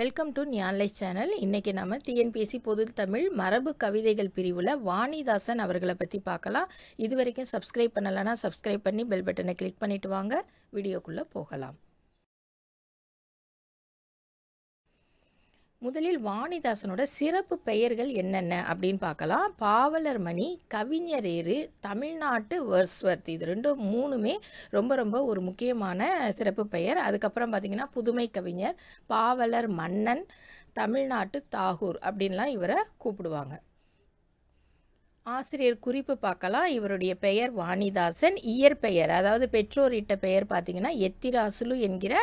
welcome to ஞான்லைஸ் channel இன்றைக்கி நம்ம TNPSC பொது தமிழ் மரபு கவிதைகள் பிரிவில் வாணிதாசன் அவர்களை பற்றி பார்க்கலாம் இது வரைக்கும் சப்ஸ்கிரைப் பண்ணலைன்னா சப்ஸ்கிரைப் பண்ணி பெல் பட்டனை கிளிக் பண்ணிவிட்டு வாங்க வீடியோக்குள்ளே போகலாம் முதலில் வாணிதாசனோட சிறப்பு பெயர்கள் என்னென்ன அப்படின்னு பார்க்கலாம் பாவலர் மணி கவிஞர் ஏறு தமிழ்நாட்டு வர்ஸ்வர்த் இது ரெண்டும் மூணுமே ரொம்ப ரொம்ப ஒரு முக்கியமான சிறப்பு பெயர் அதுக்கப்புறம் பார்த்திங்கன்னா புதுமை கவிஞர் பாவலர் மன்னன் தமிழ்நாட்டு தாகூர் அப்படின்லாம் இவரை கூப்பிடுவாங்க ஆசிரியர் குறிப்பு பார்க்கலாம் இவருடைய பெயர் வாணிதாசன் இயற்பெயர் அதாவது பெற்றோரிட்ட பெயர் பார்த்திங்கன்னா எத்திராசுலு என்கிற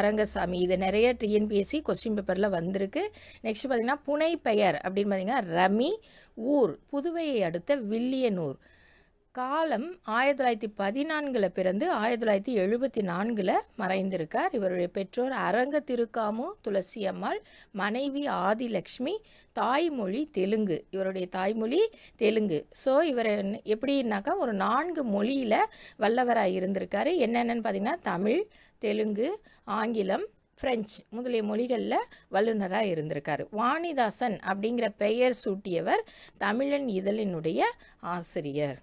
அரங்கசாமி இது நிறைய டிஎன்பிஎஸ்சி கொஸ்டின் பேப்பரில் வந்திருக்கு நெக்ஸ்ட் பார்த்திங்கன்னா புனை பெயர் அப்படின்னு பார்த்திங்கன்னா ரமி ஊர் புதுவையை அடுத்த வில்லியனூர் காலம் ஆயிரத்தி தொள்ளாயிரத்தி பதினான்கில் பிறந்து ஆயிரத்தி தொள்ளாயிரத்தி எழுபத்தி நான்கில் மறைந்திருக்கார் இவருடைய பெற்றோர் அரங்க திருக்காமு துளசி அம்மாள் மனைவி ஆதிலக்ஷ்மி தாய்மொழி தெலுங்கு இவருடைய தாய்மொழி தெலுங்கு ஸோ இவர் எப்படின்னாக்கா ஒரு நான்கு மொழியில் வல்லவராக இருந்திருக்காரு என்னென்னு பார்த்திங்கன்னா தமிழ் தெலுங்கு ஆங்கிலம் பிரெஞ்சு முதலிய மொழிகளில் வல்லுநராக இருந்திருக்கார் வாணிதாசன் அப்படிங்கிற பெயர் சூட்டியவர் தமிழன் இதழினுடைய ஆசிரியர்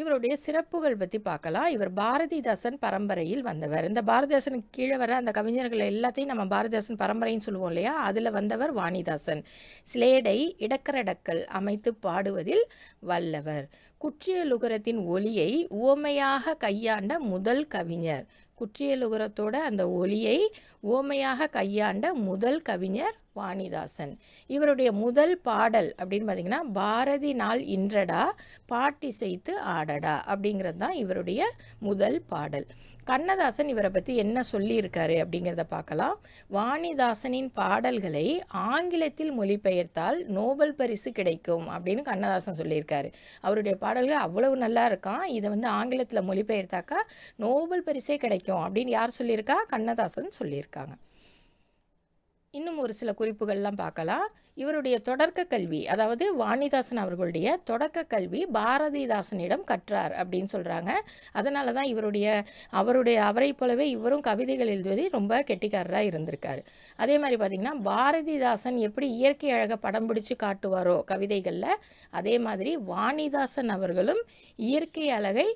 இவருடைய சிறப்புகள் பற்றி பார்க்கலாம் இவர் பாரதிதாசன் பரம்பரையில் வந்தவர் இந்த பாரதிதாசனுக்கு கீழே வர அந்த கவிஞர்கள் எல்லாத்தையும் நம்ம பாரதிதாசன் பரம்பரைன்னு சொல்லுவோம் இல்லையா அதில் வந்தவர் வாணிதாசன் ஸ்லேடை இடக்கரடக்கல் அமைத்து பாடுவதில் வல்லவர் குற்றியலுகரத்தின் ஒலியை உவமையாக கையாண்ட முதல் கவிஞர் குற்றியலுகரத்தோட அந்த ஒலியை உவமையாக கையாண்ட முதல் கவிஞர் வாணிதாசன் இவருடைய முதல் பாடல் அப்படின்னு பார்த்தீங்கன்னா பாரதி நாள் இன்றடா பாட்டி செய்து ஆடடா அப்படிங்கிறது தான் இவருடைய முதல் பாடல் கண்ணதாசன் இவரை பற்றி என்ன சொல்லியிருக்காரு அப்படிங்கிறத பார்க்கலாம் வாணிதாசனின் பாடல்களை ஆங்கிலத்தில் மொழிபெயர்த்தால் நோபல் பரிசு கிடைக்கும் அப்படின்னு கண்ணதாசன் சொல்லியிருக்காரு அவருடைய பாடல்கள் அவ்வளவு நல்லா இருக்கான் இதை வந்து ஆங்கிலத்தில் மொழிபெயர்த்தாக்கா நோபல் பரிசே கிடைக்கும் அப்படின்னு யார் சொல்லியிருக்கா கண்ணதாசன் சொல்லியிருக்காங்க இன்னும் ஒரு சில குறிப்புகள்லாம் பார்க்கலாம் இவருடைய தொடக்க கல்வி அதாவது வாணிதாசன் அவர்களுடைய தொடக்க கல்வி பாரதிதாசனிடம் கற்றார் அப்படின்னு சொல்கிறாங்க அதனால தான் இவருடைய அவருடைய அவரை போலவே இவரும் கவிதைகள் எழுதுவதை ரொம்ப கெட்டிக்காரராக இருந்திருக்கார் அதே மாதிரி பார்த்திங்கன்னா பாரதிதாசன் எப்படி இயற்கை அழகை படம் பிடிச்சு காட்டுவாரோ கவிதைகளில் அதே மாதிரி வாணிதாசன் அவர்களும் இயற்கை அழகை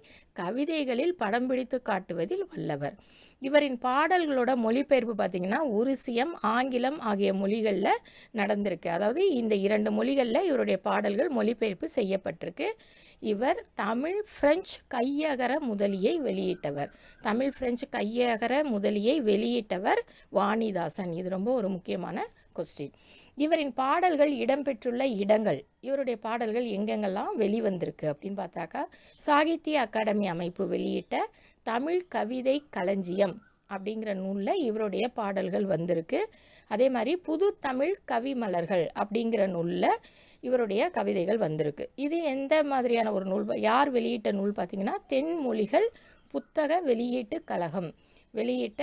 கவிதைகளில் படம் பிடித்து காட்டுவதில் வல்லவர் இவரின் பாடல்களோட மொழிபெயர்ப்பு பார்த்திங்கன்னா உருசியம் ஆங்கிலம் ஆகிய மொழிகளில் நடந்திருக்கு அதாவது இந்த இரண்டு மொழிகளில் இவருடைய பாடல்கள் மொழிபெயர்ப்பு செய்யப்பட்டிருக்கு இவர் தமிழ் பிரெஞ்சு கையகர முதலியை வெளியிட்டவர் தமிழ் பிரெஞ்சு கையகர முதலியை வெளியிட்டவர் வாணிதாசன் இது ரொம்ப ஒரு முக்கியமான கொஸ்டின் இவரின் பாடல்கள் இடம்பெற்றுள்ள இடங்கள் இவருடைய பாடல்கள் எங்கெங்கெல்லாம் வெளிவந்திருக்கு அப்படின்னு பார்த்தாக்கா சாகித்ய அகாடமி அமைப்பு வெளியிட்ட தமிழ் கவிதை களஞ்சியம் அப்படிங்கிற நூலில் இவருடைய பாடல்கள் வந்திருக்கு அதே மாதிரி புது தமிழ் கவிமலர்கள் அப்படிங்கிற நூலில் இவருடைய கவிதைகள் வந்திருக்கு இது எந்த மாதிரியான ஒரு நூல் யார் வெளியிட்ட நூல் பார்த்திங்கன்னா தென்மொழிகள் புத்தக வெளியீட்டு கழகம் வெளியிட்ட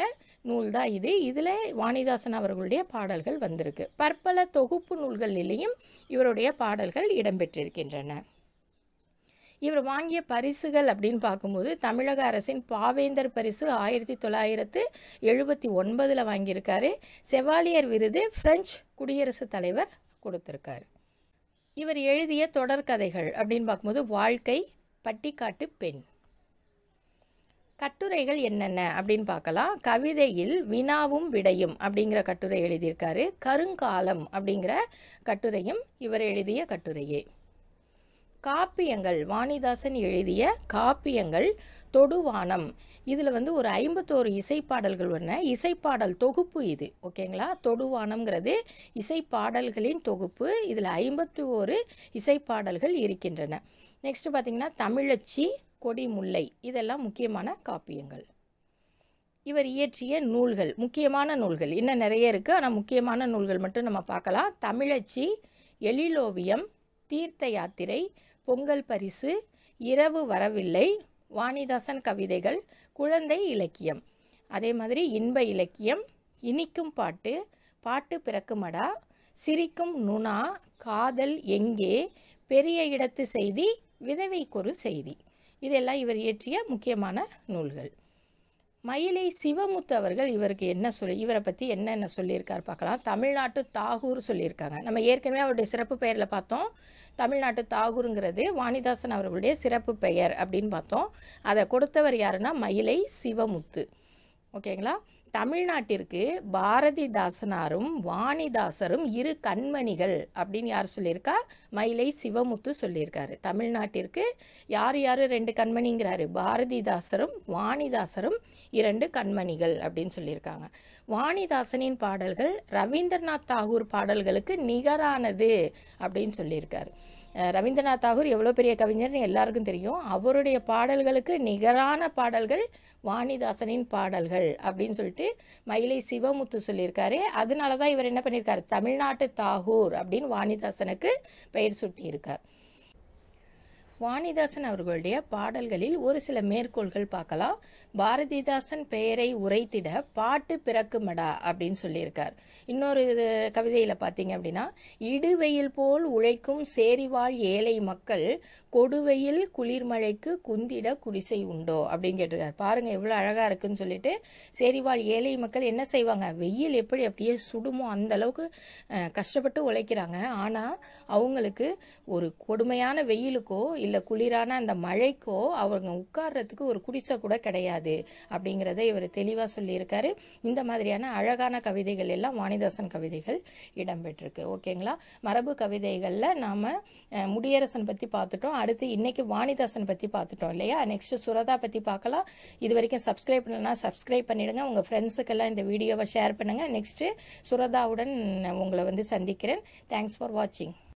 நூல் தான் இது இதில் வாணிதாசன் அவர்களுடைய பாடல்கள் வந்திருக்கு பற்பல தொகுப்பு நூல்களிலேயும் இவருடைய பாடல்கள் இடம்பெற்றிருக்கின்றன இவர் வாங்கிய பரிசுகள் அப்படின்னு பார்க்கும்போது தமிழக அரசின் பாவேந்தர் பரிசு ஆயிரத்தி தொள்ளாயிரத்து எழுபத்தி ஒன்பதில் வாங்கியிருக்காரு செவாலியர் விருது பிரெஞ்சு குடியரசுத் தலைவர் கொடுத்துருக்காரு இவர் எழுதிய தொடர்கதைகள் அப்படின்னு பார்க்கும்போது வாழ்க்கை பட்டிக்காட்டு பெண் கட்டுரைகள் என்னென்ன அப்படின்னு பார்க்கலாம் கவிதையில் வினாவும் விடையும் அப்படிங்கிற கட்டுரை எழுதியிருக்காரு கருங்காலம் அப்படிங்கிற கட்டுரையும் இவர் எழுதிய கட்டுரையே காப்பியங்கள் வாணிதாசன் எழுதிய காப்பியங்கள் தொடுவானம் இதில் வந்து ஒரு ஐம்பத்தோரு இசைப்பாடல்கள் ஒன்று இசைப்பாடல் தொகுப்பு இது ஓகேங்களா தொடுவானம்ங்கிறது இசைப்பாடல்களின் தொகுப்பு இதில் ஐம்பத்தி ஓரு இசைப்பாடல்கள் இருக்கின்றன நெக்ஸ்ட்டு பார்த்திங்கன்னா தமிழச்சி கொடி முல்லை இதெல்லாம் முக்கியமான காப்பியங்கள் இவர் இயற்றிய நூல்கள் முக்கியமான நூல்கள் இன்னும் நிறைய இருக்குது ஆனால் முக்கியமான நூல்கள் மட்டும் நம்ம பார்க்கலாம் தமிழச்சி எழிலோவியம் தீர்த்த யாத்திரை பொங்கல் பரிசு இரவு வரவில்லை வாணிதாசன் கவிதைகள் குழந்தை இலக்கியம் அதே மாதிரி இன்ப இலக்கியம் இனிக்கும் பாட்டு பாட்டு பிறக்குமடா சிரிக்கும் நுணா காதல் எங்கே பெரிய இடத்து செய்தி விதவைக்கொரு செய்தி இதெல்லாம் இவர் இயற்றிய முக்கியமான நூல்கள் மயிலை சிவமுத்து அவர்கள் இவருக்கு என்ன சொல்லி இவரை பற்றி என்னென்ன சொல்லியிருக்கார் பார்க்கலாம் தமிழ்நாட்டு தாகூர் சொல்லியிருக்காங்க நம்ம ஏற்கனவே அவருடைய சிறப்பு பெயரில் பார்த்தோம் தமிழ்நாட்டு தாகூருங்கிறது வாணிதாசன் அவர்களுடைய சிறப்பு பெயர் அப்படின்னு பார்த்தோம் அதை கொடுத்தவர் யாருன்னா மயிலை சிவமுத்து ஓகேங்களா தமிழ்நாட்டிற்கு பாரதிதாசனாரும் வாணிதாசரும் இரு கண்மணிகள் அப்படின்னு யார் சொல்லியிருக்கா மயிலை சிவமுத்து சொல்லியிருக்காரு தமிழ்நாட்டிற்கு யார் யார் ரெண்டு கண்மணிங்கிறாரு பாரதிதாசரும் வாணிதாசரும் இரண்டு கண்மணிகள் அப்படின்னு சொல்லியிருக்காங்க வாணிதாசனின் பாடல்கள் ரவீந்திரநாத் தாகூர் பாடல்களுக்கு நிகரானது அப்படின்னு சொல்லியிருக்காரு ரவீந்திரநாத் தாகூர் எவ்வளோ பெரிய கவிஞர்னு எல்லாருக்கும் தெரியும் அவருடைய பாடல்களுக்கு நிகரான பாடல்கள் வாணிதாசனின் பாடல்கள் அப்படின்னு சொல்லிட்டு மயிலை சிவமுத்து சொல்லியிருக்காரு அதனால தான் இவர் என்ன பண்ணியிருக்காரு தமிழ்நாட்டு தாகூர் அப்படின்னு வாணிதாசனுக்கு பெயர் சூட்டியிருக்கார் வாணிதாசன் அவர்களுடைய பாடல்களில் ஒரு சில மேற்கோள்கள் பார்க்கலாம் பாரதிதாசன் பெயரை உரைத்திட பாட்டு பிறக்குமடா அப்படின்னு சொல்லியிருக்கார் இன்னொரு கவிதையில் பார்த்தீங்க அப்படின்னா இடுவெயில் போல் உழைக்கும் சேரிவாழ் ஏழை மக்கள் கொடுவெயில் குளிர்மழைக்கு குந்திட குடிசை உண்டோ அப்படின்னு கேட்டிருக்கார் பாருங்க எவ்வளோ அழகாக இருக்குன்னு சொல்லிட்டு சேரிவாழ் ஏழை மக்கள் என்ன செய்வாங்க வெயில் எப்படி அப்படியே சுடுமோ அந்த அளவுக்கு கஷ்டப்பட்டு உழைக்கிறாங்க ஆனால் அவங்களுக்கு ஒரு கொடுமையான வெயிலுக்கோ இல்லை குளிரான அந்த மழைக்கோ அவங்க உட்கார்றதுக்கு ஒரு குடிசை கூட கிடையாது அப்படிங்கிறத இவர் தெளிவாக சொல்லியிருக்காரு இந்த மாதிரியான அழகான கவிதைகள் எல்லாம் வாணிதாசன் கவிதைகள் இடம்பெற்றிருக்கு ஓகேங்களா மரபு கவிதைகளில் நாம் முடியரசன் பற்றி பார்த்துட்டோம் அடுத்து இன்னைக்கு வாணிதாசன் பற்றி பார்த்துட்டோம் இல்லையா நெக்ஸ்ட் சுரதா பற்றி பார்க்கலாம் இது வரைக்கும் சப்ஸ்கிரைப் பண்ணலாம் சப்ஸ்கிரைப் பண்ணிடுங்க உங்கள் ஃப்ரெண்ட்ஸுக்கெல்லாம் இந்த வீடியோவை ஷேர் பண்ணுங்கள் நெக்ஸ்ட்டு சுரதாவுடன் உங்களை வந்து சந்திக்கிறேன் தேங்க்ஸ் ஃபார் வாட்சிங்